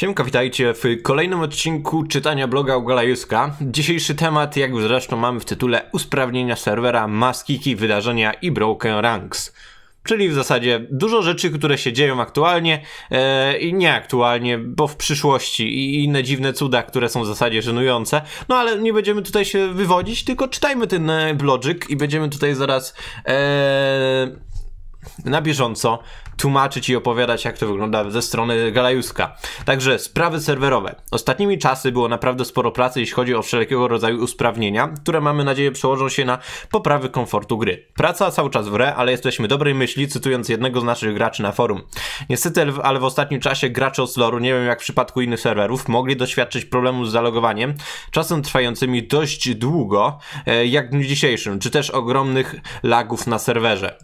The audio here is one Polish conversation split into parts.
Siemka, witajcie w kolejnym odcinku czytania bloga Ugalajuska. Dzisiejszy temat, jak zresztą mamy w tytule, usprawnienia serwera, maskiki, wydarzenia i broken ranks. Czyli w zasadzie dużo rzeczy, które się dzieją aktualnie e, i nie nieaktualnie, bo w przyszłości i inne dziwne cuda, które są w zasadzie żenujące. No ale nie będziemy tutaj się wywodzić, tylko czytajmy ten e, blogik i będziemy tutaj zaraz... E, na bieżąco tłumaczyć i opowiadać, jak to wygląda ze strony Galajuska. Także sprawy serwerowe. Ostatnimi czasy było naprawdę sporo pracy, jeśli chodzi o wszelkiego rodzaju usprawnienia, które mamy nadzieję przełożą się na poprawy komfortu gry. Praca cały czas w re, ale jesteśmy dobrej myśli, cytując jednego z naszych graczy na forum. Niestety, ale w ostatnim czasie gracze Osloru, nie wiem jak w przypadku innych serwerów, mogli doświadczyć problemu z zalogowaniem, czasem trwającymi dość długo, e, jak w dniu dzisiejszym, czy też ogromnych lagów na serwerze.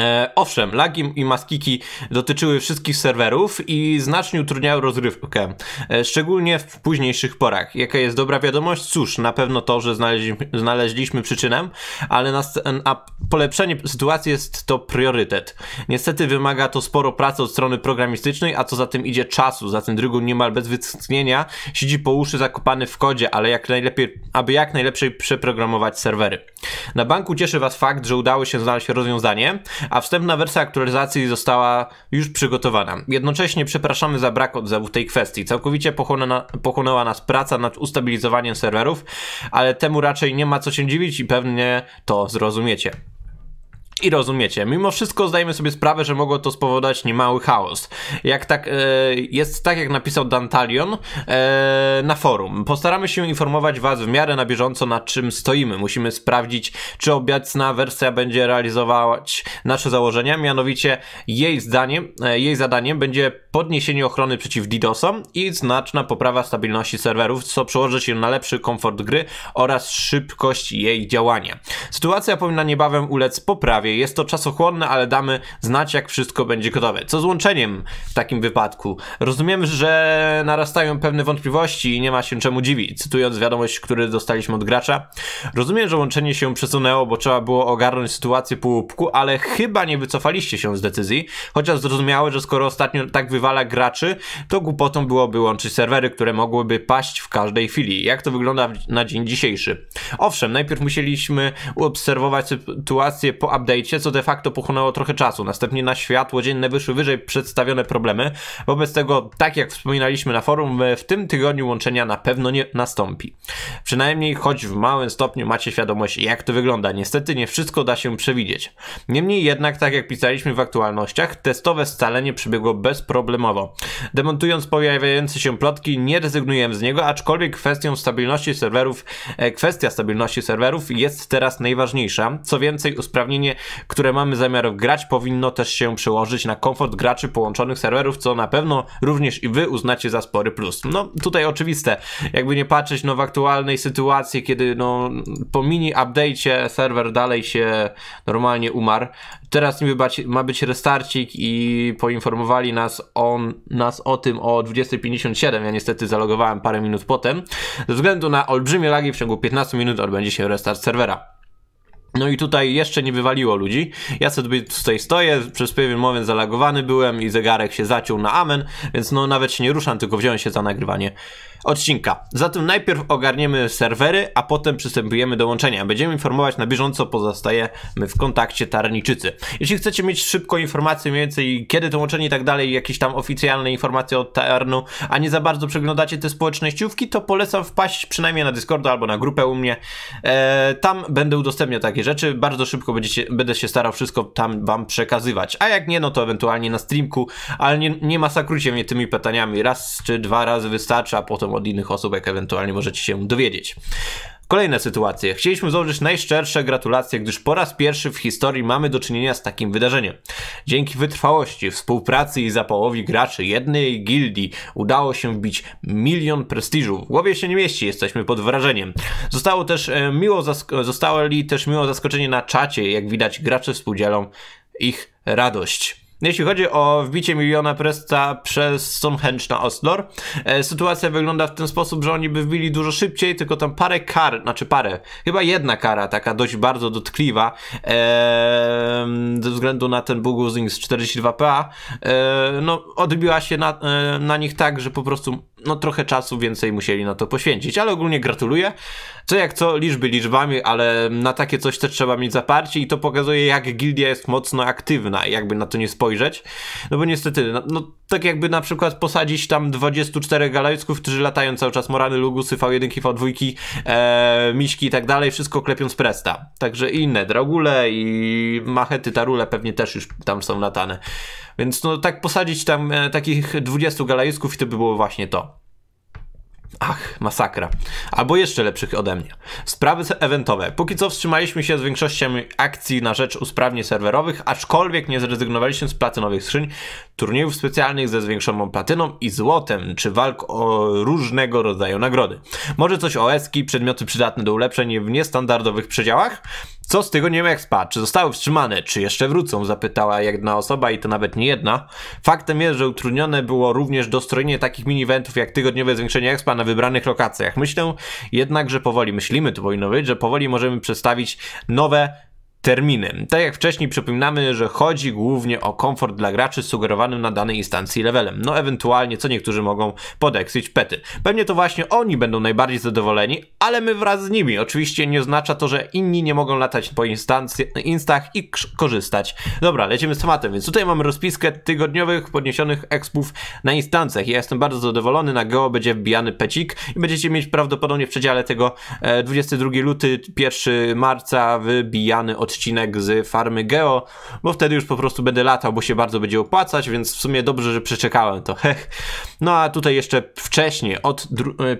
E, owszem, lagi i maskiki dotyczyły wszystkich serwerów i znacznie utrudniały rozgrywkę, e, szczególnie w późniejszych porach. Jaka jest dobra wiadomość? Cóż, na pewno to, że znaleźli, znaleźliśmy przyczynę, ale nas a polepszenie sytuacji jest to priorytet. Niestety wymaga to sporo pracy od strony programistycznej, a co za tym idzie czasu. Za tym drugą niemal bez wytchnienia siedzi po uszy zakopany w kodzie, ale jak najlepiej, aby jak najlepiej przeprogramować serwery. Na banku cieszy Was fakt, że udało się znaleźć rozwiązanie, a wstępna wersja aktualizacji została już przygotowana. Jednocześnie przepraszamy za brak odzewu w tej kwestii. Całkowicie pochłonęła nas praca nad ustabilizowaniem serwerów, ale temu raczej nie ma co się dziwić i pewnie to zrozumiecie i rozumiecie. Mimo wszystko zdajemy sobie sprawę, że mogło to spowodować niemały chaos. Jak tak, e, jest tak, jak napisał Dantalion e, na forum. Postaramy się informować Was w miarę na bieżąco, na czym stoimy. Musimy sprawdzić, czy obecna wersja będzie realizować nasze założenia, mianowicie jej zdaniem, e, jej zadaniem będzie podniesienie ochrony przeciw DDoSom i znaczna poprawa stabilności serwerów, co przełoży się na lepszy komfort gry oraz szybkość jej działania. Sytuacja powinna niebawem ulec poprawie sprawie. Jest to czasochłonne, ale damy znać, jak wszystko będzie gotowe. Co z łączeniem w takim wypadku? Rozumiem, że narastają pewne wątpliwości i nie ma się czemu dziwić. Cytując wiadomość, którą dostaliśmy od gracza. Rozumiem, że łączenie się przesunęło, bo trzeba było ogarnąć sytuację po łupku, ale chyba nie wycofaliście się z decyzji, chociaż zrozumiałe, że skoro ostatnio tak wywala graczy, to głupotą byłoby łączyć serwery, które mogłyby paść w każdej chwili. Jak to wygląda na dzień dzisiejszy? Owszem, najpierw musieliśmy obserwować sytuację po update update'cie, co de facto pochłonęło trochę czasu. Następnie na światło dzienne wyszły wyżej przedstawione problemy. Wobec tego, tak jak wspominaliśmy na forum, e, w tym tygodniu łączenia na pewno nie nastąpi. Przynajmniej choć w małym stopniu macie świadomość, jak to wygląda. Niestety nie wszystko da się przewidzieć. Niemniej jednak, tak jak pisaliśmy w aktualnościach, testowe scalenie przebiegło bezproblemowo. Demontując pojawiające się plotki, nie rezygnujemy z niego, aczkolwiek kwestią stabilności serwerów, e, kwestia stabilności serwerów jest teraz najważniejsza. Co więcej, usprawnienie które mamy zamiar grać, powinno też się przełożyć na komfort graczy połączonych serwerów, co na pewno również i wy uznacie za spory plus. No tutaj oczywiste, jakby nie patrzeć no, w aktualnej sytuacji, kiedy no, po mini update'cie serwer dalej się normalnie umarł. Teraz niby ma być restarcik i poinformowali nas, on, nas o tym o 20.57. Ja niestety zalogowałem parę minut potem. Ze względu na olbrzymie lagi w ciągu 15 minut odbędzie się restart serwera. No i tutaj jeszcze nie wywaliło ludzi. Ja sobie tutaj stoję, przez pewien moment zalagowany byłem i zegarek się zaciął na amen, więc no nawet się nie ruszam, tylko wziąłem się za nagrywanie odcinka. Zatem najpierw ogarniemy serwery, a potem przystępujemy do łączenia. Będziemy informować na bieżąco, pozostajemy w kontakcie Tarniczycy. Jeśli chcecie mieć szybko informacje mniej więcej kiedy to łączenie i tak dalej, jakieś tam oficjalne informacje od Tarnu, a nie za bardzo przeglądacie te społecznościówki, to polecam wpaść przynajmniej na Discorda albo na grupę u mnie. E, tam będę udostępniał takie rzeczy, bardzo szybko będziecie, będę się starał wszystko tam wam przekazywać. A jak nie, no to ewentualnie na streamku, ale nie, nie masakrujcie mnie tymi pytaniami. Raz czy dwa razy wystarczy, a potem od innych osób, jak ewentualnie możecie się dowiedzieć. Kolejne sytuacje. Chcieliśmy złożyć najszczersze gratulacje, gdyż po raz pierwszy w historii mamy do czynienia z takim wydarzeniem. Dzięki wytrwałości, współpracy i zapałowi graczy jednej gildii udało się wbić milion prestiżu. W głowie się nie mieści, jesteśmy pod wrażeniem. Zostało też e, miło zostali też miło zaskoczenie na czacie, jak widać gracze współdzielą ich radość. No, jeśli chodzi o wbicie miliona Presta przez Stonehenge na Ostlor, e, sytuacja wygląda w ten sposób, że oni by wbili dużo szybciej, tylko tam parę kar, znaczy parę, chyba jedna kara, taka dość bardzo dotkliwa, e, ze względu na ten Buguzing z 42PA, e, no odbiła się na, na nich tak, że po prostu no trochę czasu więcej musieli na to poświęcić, ale ogólnie gratuluję. Co jak co, liczby liczbami, ale na takie coś też trzeba mieć zaparcie i to pokazuje jak gildia jest mocno aktywna i jakby na to nie spojrzeć. No bo niestety, no, no tak jakby na przykład posadzić tam 24 galajsków, którzy latają cały czas Morany, Lugusy, V1, V2, e, Miśki i tak dalej, wszystko klepiąc presta. Także inne, Dragule i Machety, Tarule pewnie też już tam są latane. Więc no tak posadzić tam e, takich 20 galajusków i to by było właśnie to. Ach, masakra. Albo jeszcze lepszych ode mnie. Sprawy eventowe. Póki co wstrzymaliśmy się z większością akcji na rzecz usprawnień serwerowych, aczkolwiek nie zrezygnowaliśmy z platynowych skrzyń, turniejów specjalnych ze zwiększoną platyną i złotem, czy walk o różnego rodzaju nagrody. Może coś o eski, przedmioty przydatne do ulepszeń w niestandardowych przedziałach? Co z tego Niemexpa? Czy zostały wstrzymane? Czy jeszcze wrócą? Zapytała jedna osoba i to nawet nie jedna. Faktem jest, że utrudnione było również dostrojenie takich mini-eventów jak tygodniowe zwiększenie expa na wybranych lokacjach. Myślę jednak, że powoli myślimy, to powinno być, że powoli możemy przedstawić nowe terminy. Tak jak wcześniej przypominamy, że chodzi głównie o komfort dla graczy sugerowanym na danej instancji levelem, no ewentualnie co niektórzy mogą podeksyć pety. Pewnie to właśnie oni będą najbardziej zadowoleni, ale my wraz z nimi. Oczywiście nie oznacza to, że inni nie mogą latać po instancji, instach i korzystać. Dobra, lecimy z tematem, więc tutaj mamy rozpiskę tygodniowych podniesionych expów na instancjach. Ja jestem bardzo zadowolony, na geo będzie wbijany pecik i będziecie mieć prawdopodobnie w przedziale tego 22 e, luty, 1 marca wybijany od odcinek z farmy Geo, bo wtedy już po prostu będę latał, bo się bardzo będzie opłacać, więc w sumie dobrze, że przeczekałem to. Heh. No a tutaj jeszcze wcześniej, od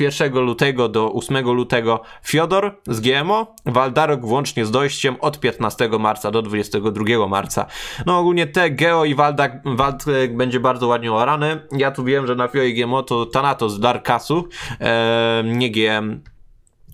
1 e, lutego do 8 lutego Fiodor z GMO, Waldarok włącznie z dojściem od 15 marca do 22 marca. No ogólnie te Geo i Waldak, Waldek będzie bardzo ładnie orany. Ja tu wiem, że na Fio i GMO to Thanatos z Darkasu, e, nie GM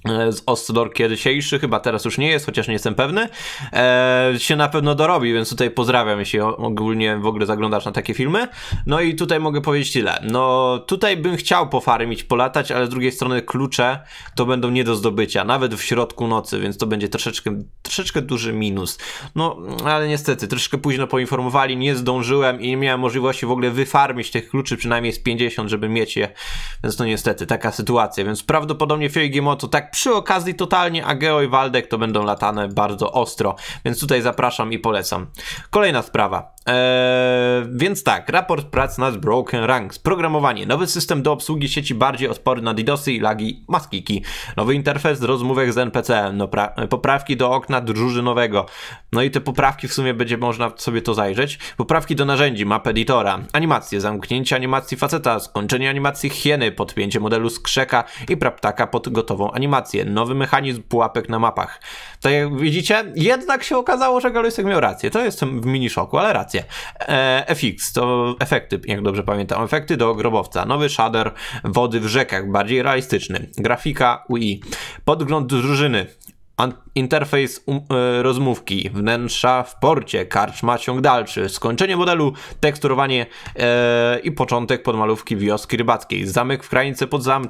E, z Ostdorkie dzisiejszy, chyba teraz już nie jest, chociaż nie jestem pewny, e, się na pewno dorobi, więc tutaj pozdrawiam, jeśli ogólnie w ogóle zaglądasz na takie filmy. No i tutaj mogę powiedzieć tyle. No tutaj bym chciał pofarmić, polatać, ale z drugiej strony klucze to będą nie do zdobycia, nawet w środku nocy, więc to będzie troszeczkę, troszeczkę duży minus. No, ale niestety, troszeczkę późno poinformowali, nie zdążyłem i nie miałem możliwości w ogóle wyfarmić tych kluczy, przynajmniej z 50, żeby mieć je, więc to no niestety, taka sytuacja, więc prawdopodobnie Fury Gimo to tak przy okazji totalnie Ageo i Waldek to będą latane bardzo ostro, więc tutaj zapraszam i polecam. Kolejna sprawa. Eee, więc tak, raport prac nad Broken Ranks. Programowanie. Nowy system do obsługi sieci bardziej odporny na DDoSy i lagi maskiki. Nowy interfejs do rozmówek z NPC. No, poprawki do okna drużynowego. No i te poprawki w sumie będzie można sobie to zajrzeć. Poprawki do narzędzi, map editora, animacje, zamknięcie animacji faceta, skończenie animacji hieny, podpięcie modelu skrzeka i praptaka pod gotową animację. Nowy mechanizm pułapek na mapach. Tak jak widzicie, jednak się okazało, że Galysek miał rację. To jestem w mini szoku, ale racja rację. E, FX to efekty, jak dobrze pamiętam. Efekty do grobowca. Nowy shader wody w rzekach, bardziej realistyczny. Grafika UI. Podgląd drużyny interfejs um, y, rozmówki, wnętrza w porcie, karczma, ciąg dalszy, skończenie modelu, teksturowanie y, i początek podmalówki wioski rybackiej, zamek w krańce pod e,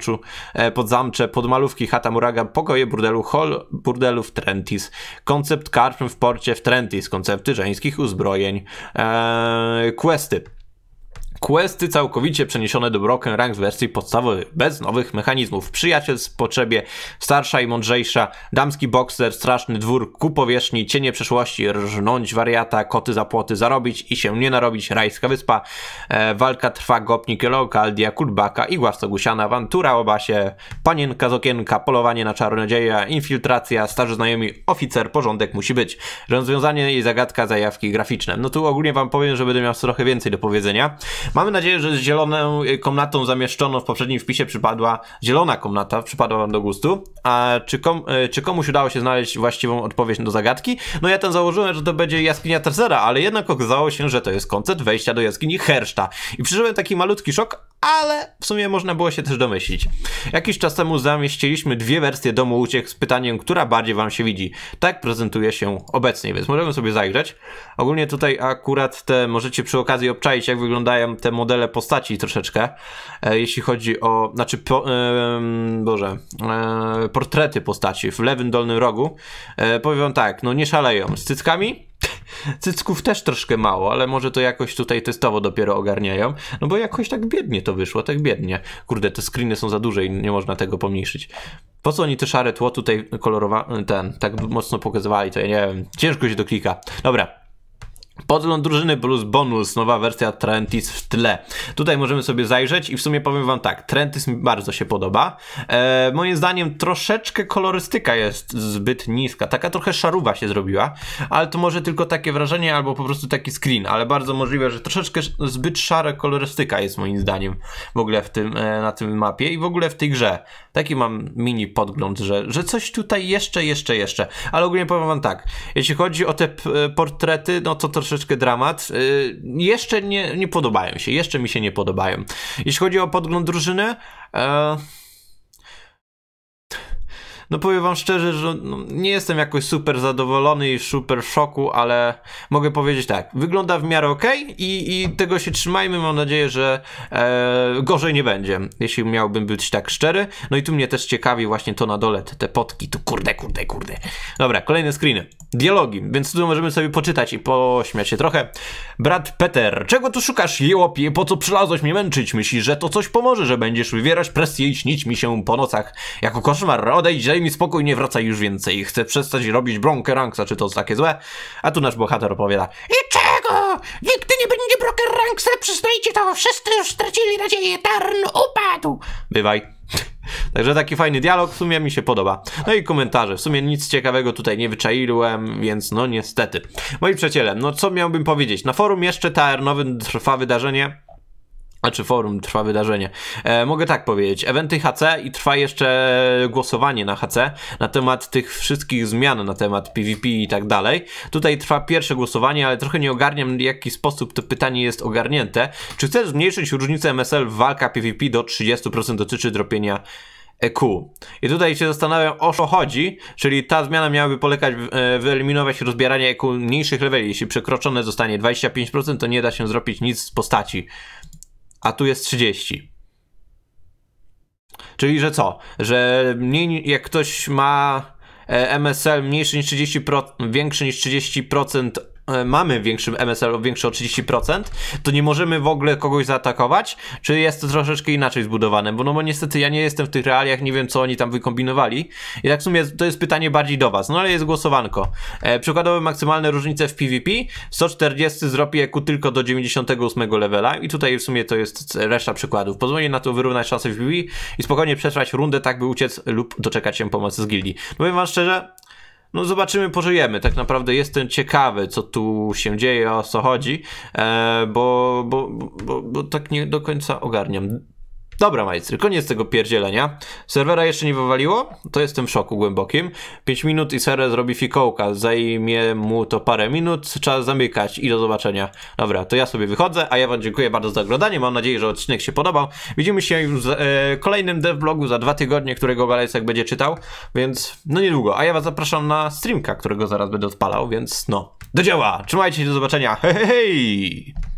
y, podzamcze, podmalówki chata muraga, pokoje burdelu, hol burdelu w Trentis, koncept karczm w porcie w Trentis, koncepty żeńskich uzbrojeń, e, questy. Questy całkowicie przeniesione do Broken Rank w wersji podstawowej, bez nowych mechanizmów. Przyjaciel z potrzebie, starsza i mądrzejsza, damski bokser, straszny dwór, ku powierzchni, cienie przeszłości, rżnąć wariata, koty za płoty, zarobić i się nie narobić, rajska wyspa, e, walka trwa, gopnik Eloka, Aldia Kulbaka, igła Gusiana, awantura obasie, panienka z okienka, polowanie na czarnodzieja, infiltracja, starzy znajomi, oficer, porządek musi być. Rozwiązanie i zagadka zajawki graficzne. No tu ogólnie wam powiem, że będę miał trochę więcej do powiedzenia, Mamy nadzieję, że z zieloną y, komnatą zamieszczoną w poprzednim wpisie przypadła zielona komnata, przypadła wam do gustu. A czy, kom, y, czy komuś udało się znaleźć właściwą odpowiedź do zagadki? No ja ten założyłem, że to będzie jaskinia Tercera, ale jednak okazało się, że to jest koncept wejścia do jaskini Herszta. I przeżyłem taki malutki szok, ale w sumie można było się też domyślić. Jakiś czas temu zamieściliśmy dwie wersje domu uciech z pytaniem, która bardziej wam się widzi. Tak prezentuje się obecnie, więc możemy sobie zajrzeć. Ogólnie tutaj akurat te możecie przy okazji obczaić, jak wyglądają te modele postaci troszeczkę, e, jeśli chodzi o, znaczy, po, boże, e, portrety postaci w lewym dolnym rogu. Yy, powiem tak, no nie szaleją z cyckami, cycków też troszkę mało, ale może to jakoś tutaj testowo dopiero ogarniają, no bo jakoś tak biednie to wyszło, tak biednie. Kurde, te screeny są za duże i nie można tego pomniejszyć. Po co oni te szare tło tutaj kolorowa, ten, tak mocno pokazywali, to ja nie wiem, ciężko się doklika. Dobra, Podgląd drużyny plus bonus, nowa wersja Trentis w tle. Tutaj możemy sobie zajrzeć i w sumie powiem wam tak, Trentis mi bardzo się podoba. E, moim zdaniem troszeczkę kolorystyka jest zbyt niska, taka trochę szaruwa się zrobiła, ale to może tylko takie wrażenie albo po prostu taki screen, ale bardzo możliwe, że troszeczkę zbyt szara kolorystyka jest moim zdaniem w ogóle w tym, e, na tym mapie i w ogóle w tej grze. Taki mam mini podgląd, że, że coś tutaj jeszcze, jeszcze, jeszcze. Ale ogólnie powiem wam tak, jeśli chodzi o te portrety, no to troszeczkę troszeczkę dramat, y, jeszcze nie, nie podobają się, jeszcze mi się nie podobają. Jeśli chodzi o podgląd drużyny, e, no powiem wam szczerze, że no, nie jestem jakoś super zadowolony i super szoku, ale mogę powiedzieć tak, wygląda w miarę ok i, i tego się trzymajmy, mam nadzieję, że e, gorzej nie będzie, jeśli miałbym być tak szczery. No i tu mnie też ciekawi właśnie to na dole, te, te potki, tu kurde, kurde, kurde. Dobra, kolejne screeny. Dialogi, więc tu możemy sobie poczytać i pośmiać się trochę. Brat Peter, czego tu szukasz, jełopie, po co przylazłeś mnie męczyć? Myślisz, że to coś pomoże, że będziesz wywierać presję i śnić mi się po nocach jako koszmar, odejdź, mi spokój, nie wracaj już więcej. Chcę przestać robić Bronkę Ranksa, czy to jest takie złe? A tu nasz bohater opowiada, i czego? Nigdy nie będzie Bronker Ranksa, przyznajcie to, wszyscy już stracili nadzieję, Tarn upadł. Bywaj. Także taki fajny dialog w sumie mi się podoba. No i komentarze. W sumie nic ciekawego tutaj nie wyczaiłem, więc no niestety. Moi przyjaciele, no co miałbym powiedzieć? Na forum jeszcze TR-nowym trwa wydarzenie a czy forum, trwa wydarzenie. E, mogę tak powiedzieć, eventy HC i trwa jeszcze głosowanie na HC na temat tych wszystkich zmian, na temat PvP i tak dalej. Tutaj trwa pierwsze głosowanie, ale trochę nie ogarniam w jaki sposób to pytanie jest ogarnięte. Czy chcesz zmniejszyć różnicę MSL w walka PvP do 30% dotyczy dropienia EQ. I tutaj się zastanawiam o co chodzi, czyli ta zmiana miałaby polegać, e, wyeliminować rozbieranie EQ mniejszych leveli. Jeśli przekroczone zostanie 25%, to nie da się zrobić nic z postaci a tu jest 30. Czyli, że co? Że mniej, jak ktoś ma e, MSL mniejszy niż 30%, większy niż 30% E, mamy większy MSL, większy o 30%, to nie możemy w ogóle kogoś zaatakować? Czy jest to troszeczkę inaczej zbudowane? Bo no bo niestety ja nie jestem w tych realiach, nie wiem co oni tam wykombinowali. I tak w sumie to jest pytanie bardziej do was, no ale jest głosowanko. E, przykładowe maksymalne różnice w PvP, 140 zrobi EQ tylko do 98 levela i tutaj w sumie to jest reszta przykładów. Pozwoli na to wyrównać szanse w PvP i spokojnie przetrwać rundę, tak by uciec lub doczekać się pomocy z gildii. No powiem wam szczerze, no zobaczymy, pożyjemy. Tak naprawdę jestem ciekawy, co tu się dzieje, o co chodzi, e, bo, bo, bo, bo tak nie do końca ogarniam. Dobra, majstry, koniec tego pierdzielenia. Serwera jeszcze nie wywaliło? To jestem w szoku głębokim. 5 minut i serwer zrobi fikołka. Zajmie mu to parę minut. Trzeba zamykać i do zobaczenia. Dobra, to ja sobie wychodzę, a ja wam dziękuję bardzo za oglądanie. Mam nadzieję, że odcinek się podobał. Widzimy się już w e, kolejnym devblogu za dwa tygodnie, którego Galecek będzie czytał, więc no niedługo. A ja was zapraszam na streamka, którego zaraz będę odpalał, więc no. Do działa. Trzymajcie się, do zobaczenia. Hej, hej!